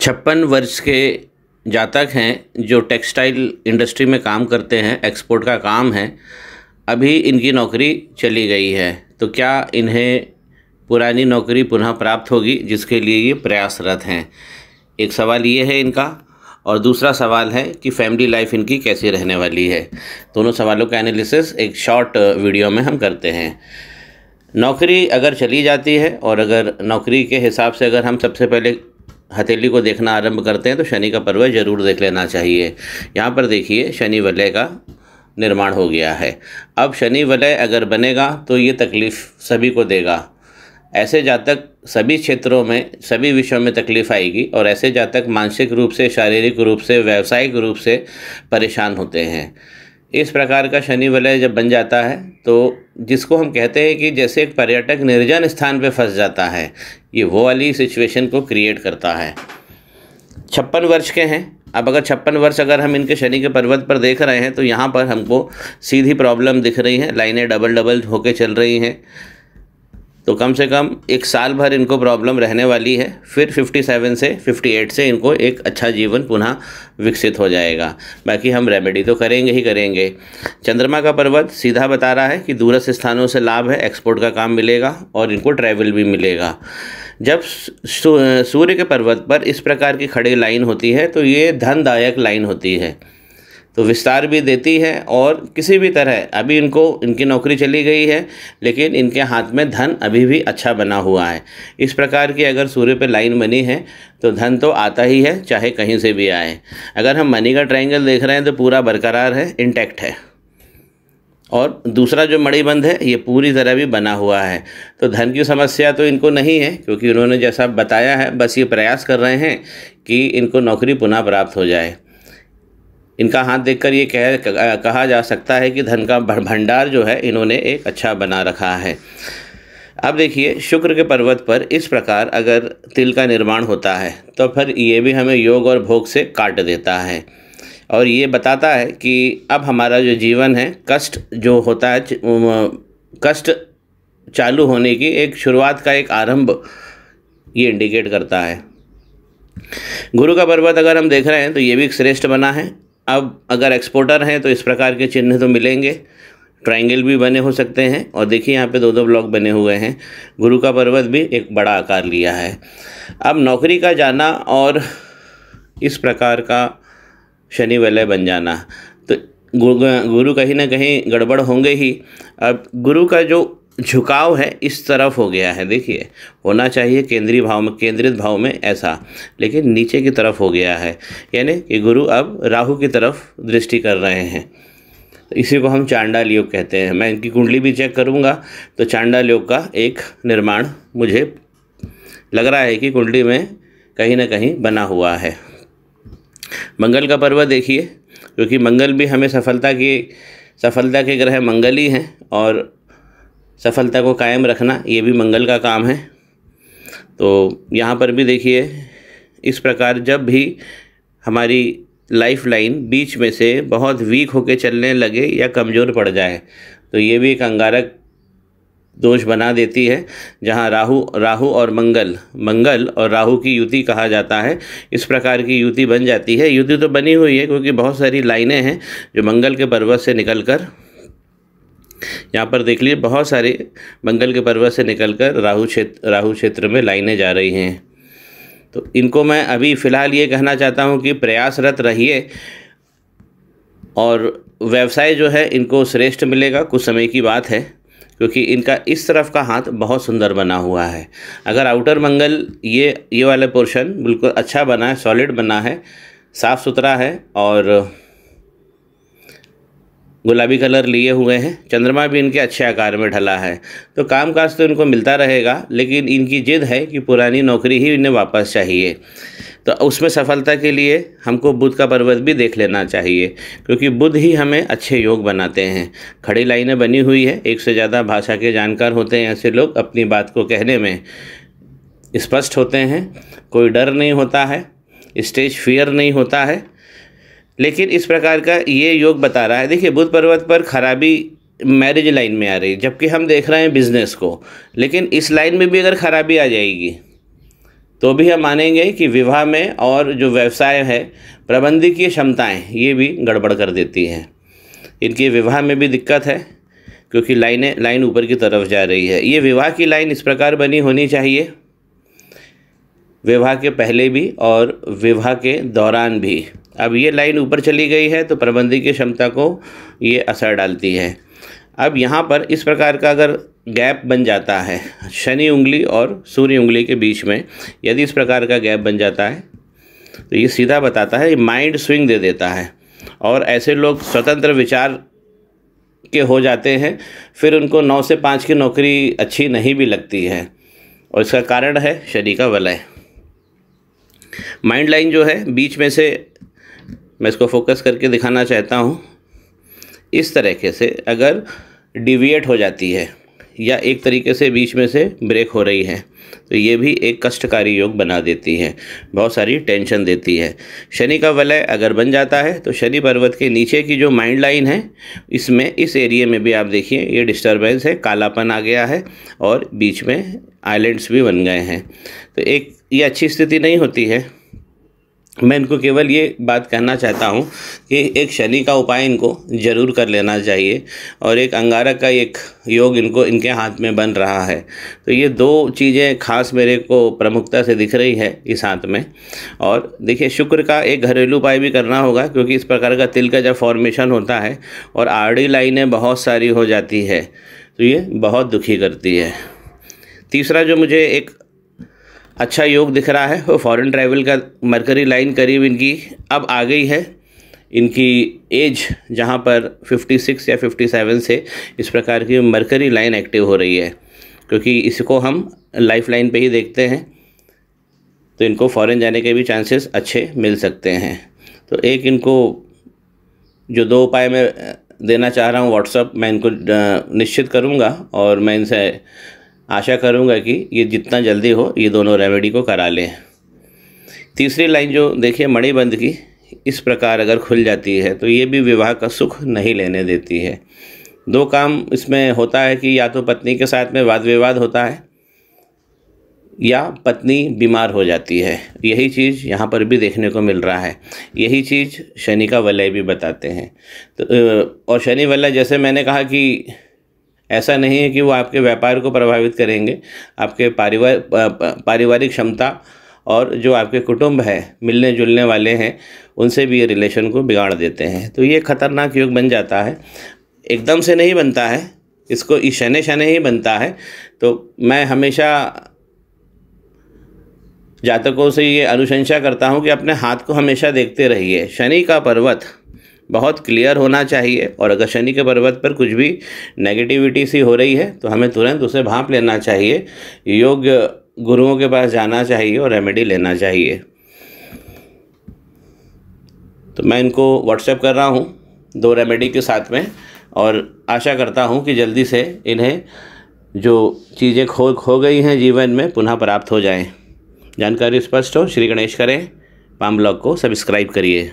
छप्पन वर्ष के जातक हैं जो टेक्सटाइल इंडस्ट्री में काम करते हैं एक्सपोर्ट का काम है अभी इनकी नौकरी चली गई है तो क्या इन्हें पुरानी नौकरी पुनः प्राप्त होगी जिसके लिए ये प्रयासरत हैं एक सवाल ये है इनका और दूसरा सवाल है कि फैमिली लाइफ इनकी कैसी रहने वाली है दोनों सवालों का एनालिसिस एक शॉर्ट वीडियो में हम करते हैं नौकरी अगर चली जाती है और अगर नौकरी के हिसाब से अगर हम सबसे पहले हथेली को देखना आरंभ करते हैं तो शनि का पर्व ज़रूर देख लेना चाहिए यहाँ पर देखिए शनि वलय का निर्माण हो गया है अब शनि वलय अगर बनेगा तो ये तकलीफ़ सभी को देगा ऐसे जातक सभी क्षेत्रों में सभी विषयों में तकलीफ आएगी और ऐसे जातक मानसिक रूप से शारीरिक रूप से व्यावसायिक रूप से परेशान होते हैं इस प्रकार का शनि वलय जब बन जाता है तो जिसको हम कहते हैं कि जैसे एक पर्यटक निर्जन स्थान पर फंस जाता है ये वो वाली सिचुएशन को क्रिएट करता है छप्पन वर्ष के हैं अब अगर छप्पन वर्ष अगर हम इनके शनि के पर्वत पर देख रहे हैं तो यहाँ पर हमको सीधी प्रॉब्लम दिख रही है लाइनें डबल डबल होके चल रही हैं तो कम से कम एक साल भर इनको प्रॉब्लम रहने वाली है फिर 57 से 58 से इनको एक अच्छा जीवन पुनः विकसित हो जाएगा बाकी हम रेमेडी तो करेंगे ही करेंगे चंद्रमा का पर्वत सीधा बता रहा है कि दूरस्थ स्थानों से लाभ है एक्सपोर्ट का काम मिलेगा और इनको ट्रैवल भी मिलेगा जब सूर्य के पर्वत पर इस प्रकार की खड़ी लाइन होती है तो ये धनदायक लाइन होती है तो विस्तार भी देती है और किसी भी तरह अभी इनको इनकी नौकरी चली गई है लेकिन इनके हाथ में धन अभी भी अच्छा बना हुआ है इस प्रकार की अगर सूर्य पे लाइन बनी है तो धन तो आता ही है चाहे कहीं से भी आए अगर हम मनी का ट्रायंगल देख रहे हैं तो पूरा बरकरार है इंटैक्ट है और दूसरा जो मणिबंध है ये पूरी तरह भी बना हुआ है तो धन की समस्या तो इनको नहीं है क्योंकि उन्होंने जैसा बताया है बस ये प्रयास कर रहे हैं कि इनको नौकरी पुनः प्राप्त हो जाए इनका हाथ देखकर ये कह कहा जा सकता है कि धन का भंडार जो है इन्होंने एक अच्छा बना रखा है अब देखिए शुक्र के पर्वत पर इस प्रकार अगर तिल का निर्माण होता है तो फिर ये भी हमें योग और भोग से काट देता है और ये बताता है कि अब हमारा जो जीवन है कष्ट जो होता है कष्ट चालू होने की एक शुरुआत का एक आरंभ ये इंडिकेट करता है गुरु का पर्वत अगर हम देख रहे हैं तो ये भी एक श्रेष्ठ बना है अब अगर एक्सपोर्टर हैं तो इस प्रकार के चिन्ह तो मिलेंगे ट्राइंगल भी बने हो सकते हैं और देखिए यहाँ पे दो दो ब्लॉक बने हुए हैं गुरु का पर्वत भी एक बड़ा आकार लिया है अब नौकरी का जाना और इस प्रकार का शनि वलय बन जाना तो गुरु कहीं ना कहीं गड़बड़ होंगे ही अब गुरु का जो झुकाव है इस तरफ हो गया है देखिए होना चाहिए केंद्रीय भाव में केंद्रित भाव में ऐसा लेकिन नीचे की तरफ हो गया है यानी कि गुरु अब राहु की तरफ दृष्टि कर रहे हैं इसी को हम चांडाल योग कहते हैं मैं इनकी कुंडली भी चेक करूंगा तो चांडाल योग का एक निर्माण मुझे लग रहा है कि कुंडली में कहीं ना कहीं बना हुआ है मंगल का पर्व देखिए क्योंकि मंगल भी हमें सफलता की सफलता के ग्रह मंगल ही हैं और सफलता को कायम रखना ये भी मंगल का काम है तो यहाँ पर भी देखिए इस प्रकार जब भी हमारी लाइफ लाइन बीच में से बहुत वीक होके चलने लगे या कमज़ोर पड़ जाए तो ये भी एक अंगारक दोष बना देती है जहाँ राहु राहु और मंगल मंगल और राहु की युति कहा जाता है इस प्रकार की युति बन जाती है युति तो बनी हुई है क्योंकि बहुत सारी लाइनें हैं जो मंगल के पर्वत से निकल कर यहाँ पर देख लीजिए बहुत सारे मंगल के पर्वत से निकलकर राहु क्षेत्र राहु क्षेत्र में लाइनें जा रही हैं तो इनको मैं अभी फ़िलहाल ये कहना चाहता हूँ कि प्रयासरत रहिए और व्यवसाय जो है इनको श्रेष्ठ मिलेगा कुछ समय की बात है क्योंकि इनका इस तरफ का हाथ बहुत सुंदर बना हुआ है अगर आउटर मंगल ये ये वाला पोर्शन बिल्कुल अच्छा बना है सॉलिड बना है साफ़ सुथरा है और गुलाबी कलर लिए हुए हैं चंद्रमा भी इनके अच्छे आकार में ढला है तो काम काज तो इनको मिलता रहेगा लेकिन इनकी जिद है कि पुरानी नौकरी ही इन्हें वापस चाहिए तो उसमें सफलता के लिए हमको बुद्ध का पर्वत भी देख लेना चाहिए क्योंकि बुद्ध ही हमें अच्छे योग बनाते हैं खड़ी लाइनें बनी हुई है एक से ज़्यादा भाषा के जानकार होते हैं ऐसे लोग अपनी बात को कहने में स्पष्ट होते हैं कोई डर नहीं होता है स्टेज फियर नहीं होता है लेकिन इस प्रकार का ये योग बता रहा है देखिए बुध पर्वत पर खराबी मैरिज लाइन में आ रही है जबकि हम देख रहे हैं बिज़नेस को लेकिन इस लाइन में भी अगर खराबी आ जाएगी तो भी हम मानेंगे कि विवाह में और जो व्यवसाय है प्रबंधकीय क्षमताएं ये भी गड़बड़ कर देती हैं इनके विवाह में भी दिक्कत है क्योंकि लाइनें लाइन ऊपर की तरफ जा रही है ये विवाह की लाइन इस प्रकार बनी होनी चाहिए विवाह के पहले भी और विवाह के दौरान भी अब ये लाइन ऊपर चली गई है तो प्रबंधी की क्षमता को ये असर डालती है अब यहाँ पर इस प्रकार का अगर गैप बन जाता है शनि उंगली और सूर्य उंगली के बीच में यदि इस प्रकार का गैप बन जाता है तो ये सीधा बताता है माइंड स्विंग दे देता है और ऐसे लोग स्वतंत्र विचार के हो जाते हैं फिर उनको नौ से पाँच की नौकरी अच्छी नहीं भी लगती है और इसका कारण है शनि का वलय माइंड लाइन जो है बीच में से मैं इसको फोकस करके दिखाना चाहता हूँ इस तरीके से अगर डिविएट हो जाती है या एक तरीके से बीच में से ब्रेक हो रही है तो ये भी एक कष्टकारी योग बना देती है बहुत सारी टेंशन देती है शनि का वलय अगर बन जाता है तो शनि पर्वत के नीचे की जो माइंड लाइन है इसमें इस एरिए में भी आप देखिए ये डिस्टर्बेंस है कालापन आ गया है और बीच में आइलैंड्स भी बन गए हैं तो एक ये अच्छी स्थिति नहीं होती है मैं इनको केवल ये बात कहना चाहता हूँ कि एक शनि का उपाय इनको ज़रूर कर लेना चाहिए और एक अंगारक का एक योग इनको इनके हाथ में बन रहा है तो ये दो चीज़ें खास मेरे को प्रमुखता से दिख रही है इस हाथ में और देखिए शुक्र का एक घरेलू उपाय भी करना होगा क्योंकि इस प्रकार का तिल का जब फॉर्मेशन होता है और आड़ी लाइनें बहुत सारी हो जाती है तो ये बहुत दुखी करती है तीसरा जो मुझे एक अच्छा योग दिख रहा है वो फॉरेन ट्रैवल का मरकरी लाइन करीब इनकी अब आ गई है इनकी एज जहाँ पर 56 या 57 से इस प्रकार की मरकरी लाइन एक्टिव हो रही है क्योंकि इसको हम लाइफ लाइन पर ही देखते हैं तो इनको फॉरेन जाने के भी चांसेस अच्छे मिल सकते हैं तो एक इनको जो दो उपाय मैं देना चाह रहा हूँ व्हाट्सअप मैं इनको निश्चित करूँगा और मैं इनसे आशा करूँगा कि ये जितना जल्दी हो ये दोनों रेमेडी को करा लें तीसरी लाइन जो देखिए मणिबंध की इस प्रकार अगर खुल जाती है तो ये भी विवाह का सुख नहीं लेने देती है दो काम इसमें होता है कि या तो पत्नी के साथ में वाद विवाद होता है या पत्नी बीमार हो जाती है यही चीज़ यहाँ पर भी देखने को मिल रहा है यही चीज़ शनि का वलय भी बताते हैं तो और शनि वलय जैसे मैंने कहा कि ऐसा नहीं है कि वो आपके व्यापार को प्रभावित करेंगे आपके पारिवार पारिवारिक क्षमता और जो आपके कुटुंब है मिलने जुलने वाले हैं उनसे भी ये रिलेशन को बिगाड़ देते हैं तो ये खतरनाक योग बन जाता है एकदम से नहीं बनता है इसको ईशाने शने ही बनता है तो मैं हमेशा जातकों से ये अनुशंसा करता हूँ कि अपने हाथ को हमेशा देखते रहिए शनि का पर्वत बहुत क्लियर होना चाहिए और अगर शनि के पर्वत पर कुछ भी नेगेटिविटी सी हो रही है तो हमें तुरंत उसे भाप लेना चाहिए योग्य गुरुओं के पास जाना चाहिए और रेमेडी लेना चाहिए तो मैं इनको व्हाट्सएप कर रहा हूँ दो रेमेडी के साथ में और आशा करता हूँ कि जल्दी से इन्हें जो चीज़ें खो खो गई हैं जीवन में पुनः प्राप्त हो जाएं जानकारी स्पष्ट हो श्री गणेश करें पाम ब्लॉग को सब्सक्राइब करिए